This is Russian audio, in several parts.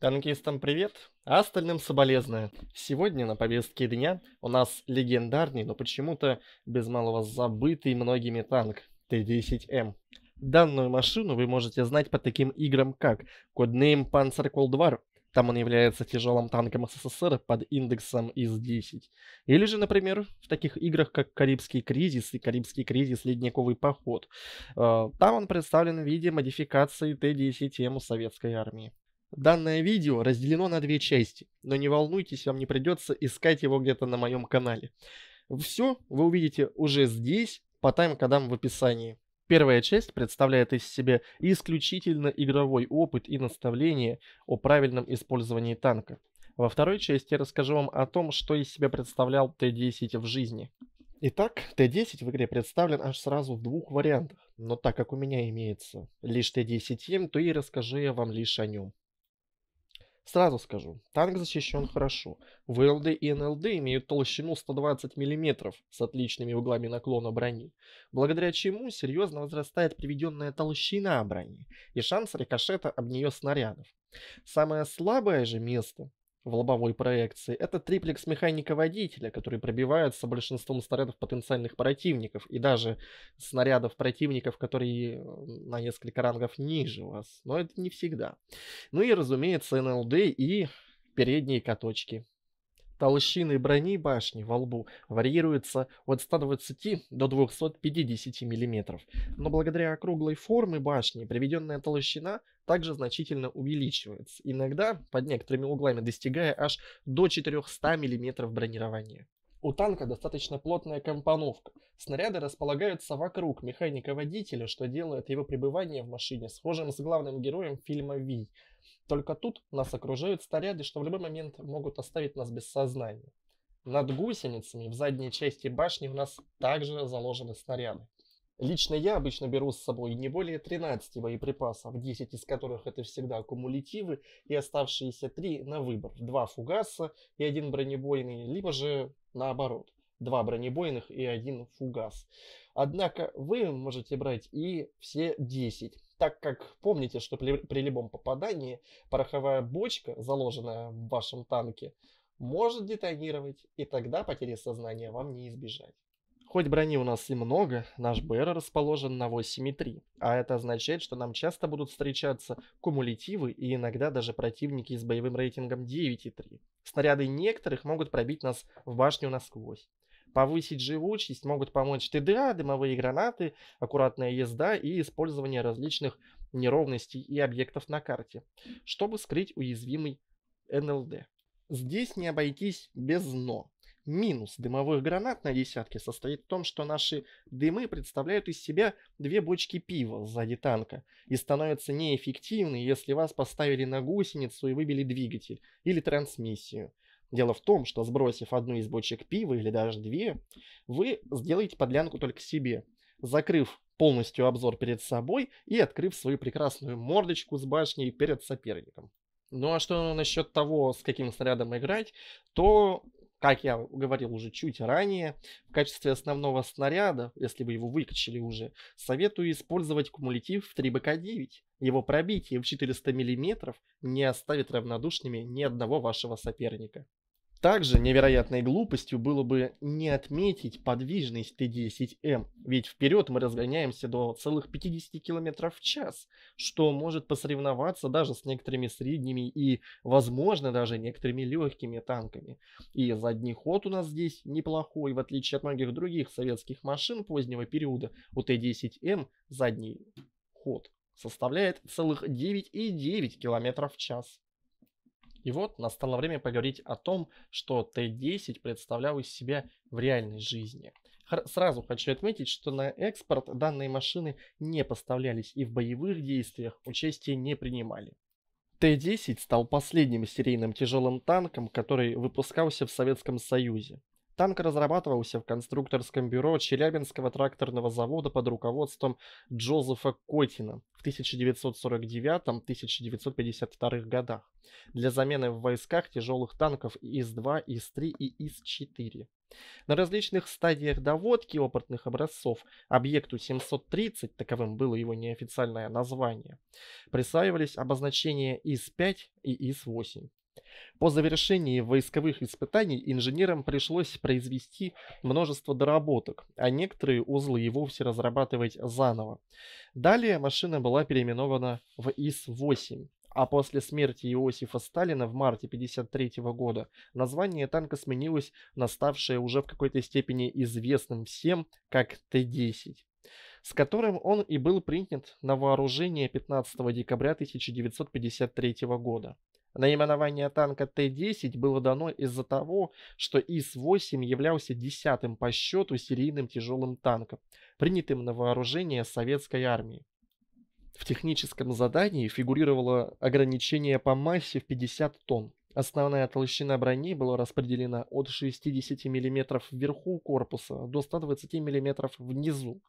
Танкистам привет, а остальным соболезную. Сегодня на повестке дня у нас легендарный, но почему-то без малого забытый многими танк Т-10М. Данную машину вы можете знать по таким играм как Codename Panzer Cold War, там он является тяжелым танком СССР под индексом ИС-10. Или же, например, в таких играх, как Карибский кризис и Карибский кризис Ледниковый поход. Э, там он представлен в виде модификации Т-10М у советской армии. Данное видео разделено на две части, но не волнуйтесь, вам не придется искать его где-то на моем канале. Все вы увидите уже здесь, по тайм-кодам в описании. Первая часть представляет из себя исключительно игровой опыт и наставление о правильном использовании танка. Во второй части я расскажу вам о том, что из себя представлял Т-10 в жизни. Итак, Т-10 в игре представлен аж сразу в двух вариантах, но так как у меня имеется лишь Т-10М, то и расскажу я вам лишь о нем. Сразу скажу, танк защищен хорошо. ВЛД и НЛД имеют толщину 120 мм с отличными углами наклона брони, благодаря чему серьезно возрастает приведенная толщина брони и шанс рикошета об нее снарядов. Самое слабое же место в лобовой проекции, это триплекс механика-водителя, который пробивается большинством снарядов потенциальных противников и даже снарядов противников, которые э, на несколько рангов ниже вас. Но это не всегда. Ну и, разумеется, НЛД и передние каточки толщины брони башни во лбу варьируется от 120 до 250 мм, но благодаря округлой форме башни приведенная толщина также значительно увеличивается, иногда под некоторыми углами достигая аж до 400 мм бронирования. У танка достаточно плотная компоновка. Снаряды располагаются вокруг механика-водителя, что делает его пребывание в машине схожим с главным героем фильма «Ви». Только тут нас окружают снаряды, что в любой момент могут оставить нас без сознания. Над гусеницами в задней части башни у нас также заложены снаряды. Лично я обычно беру с собой не более 13 боеприпасов, 10 из которых это всегда кумулятивы, и оставшиеся 3 на выбор. 2 фугаса и 1 бронебойный, либо же наоборот. 2 бронебойных и 1 фугас. Однако вы можете брать и все 10 так как помните, что при, при любом попадании пороховая бочка, заложенная в вашем танке, может детонировать, и тогда потери сознания вам не избежать. Хоть брони у нас и много, наш БР расположен на 8,3, а это означает, что нам часто будут встречаться кумулятивы и иногда даже противники с боевым рейтингом 9,3. Снаряды некоторых могут пробить нас в башню насквозь. Повысить живучесть могут помочь ТДА, дымовые гранаты, аккуратная езда и использование различных неровностей и объектов на карте, чтобы скрыть уязвимый НЛД. Здесь не обойтись без «но». Минус дымовых гранат на десятке состоит в том, что наши дымы представляют из себя две бочки пива сзади танка и становятся неэффективны, если вас поставили на гусеницу и выбили двигатель или трансмиссию. Дело в том, что сбросив одну из бочек пива или даже две, вы сделаете подлянку только себе, закрыв полностью обзор перед собой и открыв свою прекрасную мордочку с башней перед соперником. Ну а что насчет того, с каким снарядом играть, то как я говорил уже чуть ранее, в качестве основного снаряда, если вы его выкачали уже, советую использовать кумулятив 3БК-9. Его пробитие в 400 мм не оставит равнодушными ни одного вашего соперника. Также невероятной глупостью было бы не отметить подвижность Т-10М, ведь вперед мы разгоняемся до целых 50 км в час, что может посоревноваться даже с некоторыми средними и, возможно, даже некоторыми легкими танками. И задний ход у нас здесь неплохой, в отличие от многих других советских машин позднего периода, у Т-10М задний ход составляет целых 9,9 км в час. И вот настало время поговорить о том, что Т-10 представлял из себя в реальной жизни. Хр сразу хочу отметить, что на экспорт данные машины не поставлялись и в боевых действиях участие не принимали. Т-10 стал последним серийным тяжелым танком, который выпускался в Советском Союзе. Танк разрабатывался в конструкторском бюро Челябинского тракторного завода под руководством Джозефа Котина в 1949-1952 годах для замены в войсках тяжелых танков ИС-2, ИС-3 и ИС-4. На различных стадиях доводки опытных образцов объекту 730, таковым было его неофициальное название, присваивались обозначения ИС-5 и ИС-8. По завершении войсковых испытаний инженерам пришлось произвести множество доработок, а некоторые узлы и вовсе разрабатывать заново. Далее машина была переименована в ИС-8, а после смерти Иосифа Сталина в марте 1953 года название танка сменилось на ставшее уже в какой-то степени известным всем как Т-10 с которым он и был принят на вооружение 15 декабря 1953 года. Наименование танка Т-10 было дано из-за того, что ИС-8 являлся десятым по счету серийным тяжелым танком, принятым на вооружение советской армии. В техническом задании фигурировало ограничение по массе в 50 тонн. Основная толщина брони была распределена от 60 мм вверху корпуса до 120 мм внизу.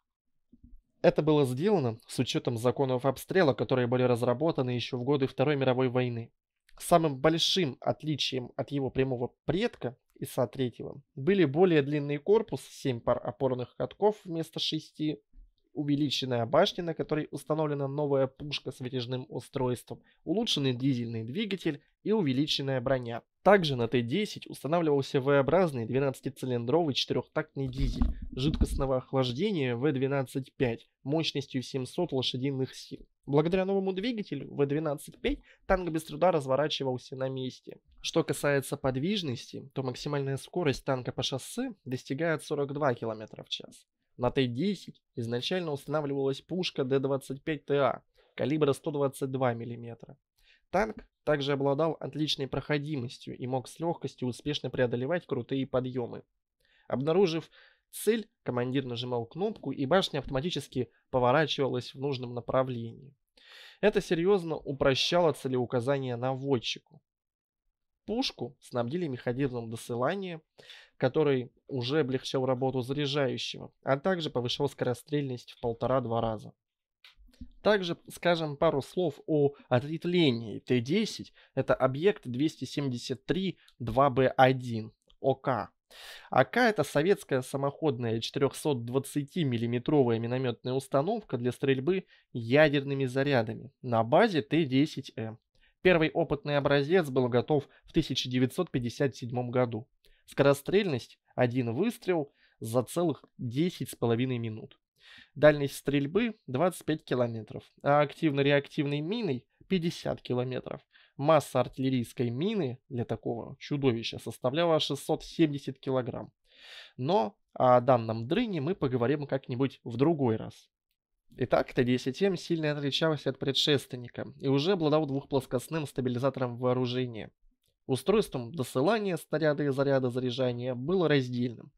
Это было сделано с учетом законов обстрела, которые были разработаны еще в годы Второй мировой войны. Самым большим отличием от его прямого предка ИСа 3 были более длинный корпус, 7 пар опорных катков вместо 6, увеличенная башня, на которой установлена новая пушка с вытяжным устройством, улучшенный дизельный двигатель и увеличенная броня. Также на Т-10 устанавливался V-образный 12-цилиндровый четырехтактный дизель жидкостного охлаждения v 125 мощностью 700 лошадиных сил. Благодаря новому двигателю V12.5 танк без труда разворачивался на месте. Что касается подвижности, то максимальная скорость танка по шоссе достигает 42 км в час. На Т-10 изначально устанавливалась пушка Д-25ТА калибра 122 мм. Танк также обладал отличной проходимостью и мог с легкостью успешно преодолевать крутые подъемы. Обнаружив цель, командир нажимал кнопку, и башня автоматически поворачивалась в нужном направлении. Это серьезно упрощало целеуказание наводчику. Пушку снабдили механизмом досылания, который уже облегчал работу заряжающего, а также повышал скорострельность в полтора-два раза. Также скажем пару слов о ответвлении Т-10. Это объект 273-2Б1 ОК АК – это советская самоходная 420 миллиметровая минометная установка для стрельбы ядерными зарядами на базе Т-10М. Э. Первый опытный образец был готов в 1957 году. Скорострельность – один выстрел за целых 10,5 минут. Дальность стрельбы 25 километров, а активно-реактивной миной 50 километров – Масса артиллерийской мины для такого чудовища составляла 670 килограмм. Но о данном дрыне мы поговорим как-нибудь в другой раз. Итак, Т-10М сильно отличался от предшественника и уже обладал двухплоскостным стабилизатором вооружения. Устройством досылания снаряда и заряда заряжания было раздельным.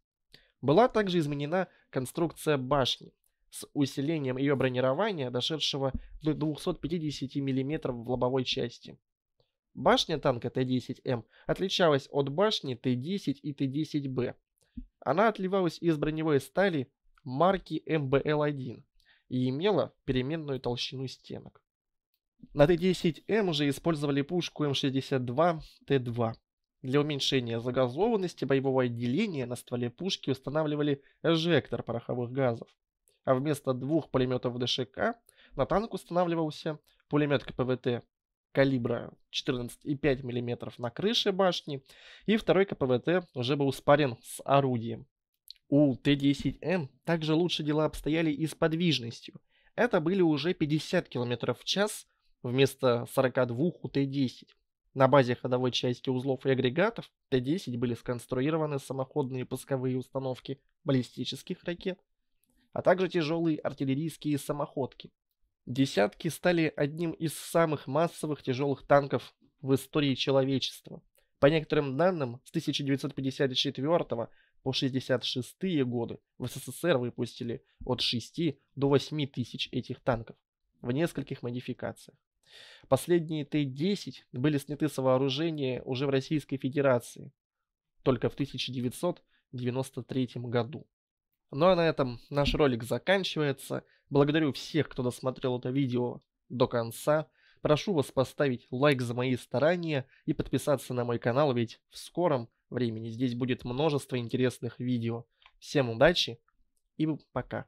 Была также изменена конструкция башни с усилением ее бронирования, дошедшего до 250 мм в лобовой части. Башня танка Т-10М отличалась от башни Т-10 и Т-10Б. Она отливалась из броневой стали марки МБЛ-1 и имела переменную толщину стенок. На Т-10М уже использовали пушку М62 Т-2. Для уменьшения загазованности боевого отделения на стволе пушки устанавливали эжектор пороховых газов. А вместо двух пулеметов ДШК на танк устанавливался пулемет КПВТ калибра 14,5 мм на крыше башни, и второй КПВТ уже был спарен с орудием. У Т-10М также лучше дела обстояли и с подвижностью. Это были уже 50 км в час вместо 42 у Т-10. На базе ходовой части узлов и агрегатов Т-10 были сконструированы самоходные пусковые установки баллистических ракет, а также тяжелые артиллерийские самоходки. Десятки стали одним из самых массовых тяжелых танков в истории человечества. По некоторым данным, с 1954 по 1966 годы в СССР выпустили от 6 до 8 тысяч этих танков в нескольких модификациях. Последние Т-10 были сняты с вооружения уже в Российской Федерации только в 1993 году. Ну а на этом наш ролик заканчивается. Благодарю всех, кто досмотрел это видео до конца. Прошу вас поставить лайк за мои старания и подписаться на мой канал, ведь в скором времени здесь будет множество интересных видео. Всем удачи и пока.